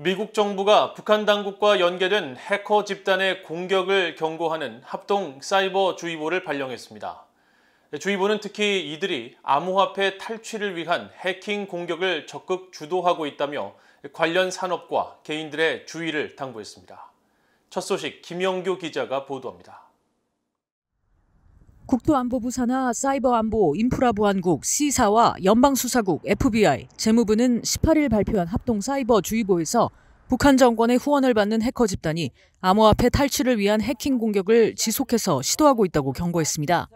미국 정부가 북한 당국과 연계된 해커 집단의 공격을 경고하는 합동 사이버 주의보를 발령했습니다. 주의보는 특히 이들이 암호화폐 탈취를 위한 해킹 공격을 적극 주도하고 있다며 관련 산업과 개인들의 주의를 당부했습니다. 첫 소식 김영규 기자가 보도합니다. 국토안보부 사나 사이버안보 인프라보안국 C사와 연방수사국 FBI, 재무부는 18일 발표한 합동 사이버주의보에서 북한 정권의 후원을 받는 해커 집단이 암호화폐 탈출을 위한 해킹 공격을 지속해서 시도하고 있다고 경고했습니다.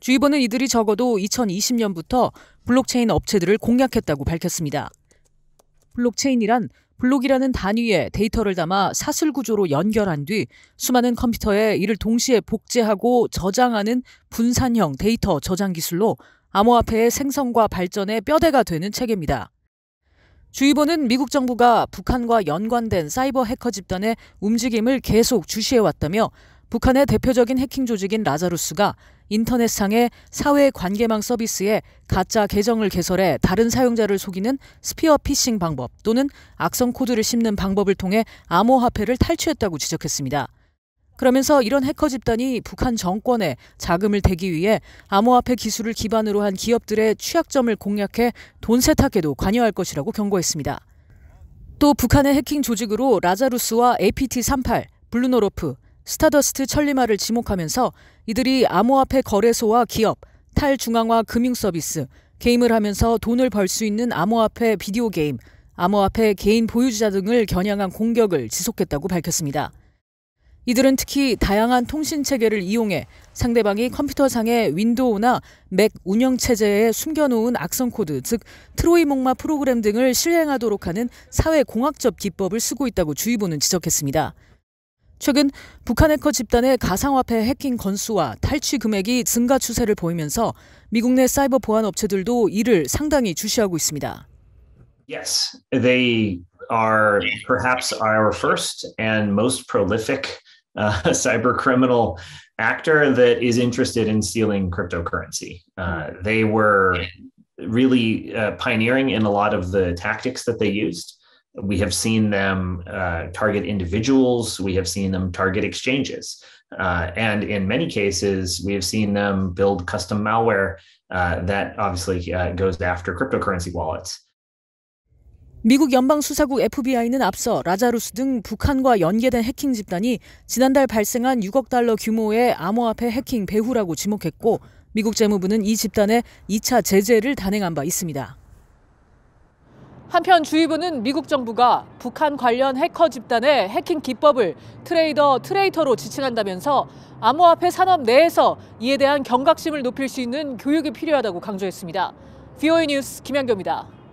주의보는 이들이 적어도 2020년부터 블록체인 업체들을 공략했다고 밝혔습니다. 블록체인이란 블록이라는 단위의 데이터를 담아 사슬 구조로 연결한 뒤 수많은 컴퓨터에 이를 동시에 복제하고 저장하는 분산형 데이터 저장 기술로 암호화폐의 생성과 발전의 뼈대가 되는 체계입니다. 주의보는 미국 정부가 북한과 연관된 사이버 해커 집단의 움직임을 계속 주시해왔다며 북한의 대표적인 해킹 조직인 라자루스가 인터넷상의 사회 관계망 서비스에 가짜 계정을 개설해 다른 사용자를 속이는 스피어 피싱 방법 또는 악성 코드를 심는 방법을 통해 암호화폐를 탈취했다고 지적했습니다. 그러면서 이런 해커 집단이 북한 정권에 자금을 대기 위해 암호화폐 기술을 기반으로 한 기업들의 취약점을 공략해 돈 세탁에도 관여할 것이라고 경고했습니다. 또 북한의 해킹 조직으로 라자루스와 APT-38, 블루노로프, 스타더스트 천리마를 지목하면서 이들이 암호화폐 거래소와 기업, 탈중앙화 금융 서비스, 게임을 하면서 돈을 벌 수 있는 암호화폐 비디오 게임, 암호화폐 개인 보유자 등을 겨냥한 공격을 지속했다고 밝혔습니다. 이들은 특히 다양한 통신 체계를 이용해 상대방이 컴퓨터상의 윈도우나 맥 운영 체제에 숨겨놓은 악성 코드, 즉 트로이 목마 프로그램 등을 실행하도록 하는 사회 공학적 기법을 쓰고 있다고 주의보는 지적했습니다. 최근 북한 해커 집단의 가상화폐 해킹 건수와 탈취 금액이 증가 추세를 보이면서 미국 내 사이버 보안 업체들도 이를 상당히 주시하고 있습니다. Yes, they are perhaps our first and most prolific uh, cyber criminal actor that is interested in stealing cryptocurrency. Uh, they were really uh, pioneering in a lot of the tactics that they used. we have seen them uh, target individuals. We have seen them target exchanges. Uh, and in many cases, we have seen them build custom malware uh, that obviously goes after cryptocurrency wallets. 미국 연방수사국 FBI는 앞서 라자루스 등 북한과 연계된 해킹 집단이 지난달 발생한 6억 달러 규모의 암호화폐 해킹 배후라고 지목했고 미국 재무부는 이 집단에 2차 제재를 단행한 바 있습니다. 한편 주의보는 미국 정부가 북한 관련 해커 집단의 해킹 기법을 트레이더 트레이터로 지칭한다면서 암호화폐 산업 내에서 이에 대한 경각심을 높일 수 있는 교육이 필요하다고 강조했습니다. VOA 뉴스 김양교입니다.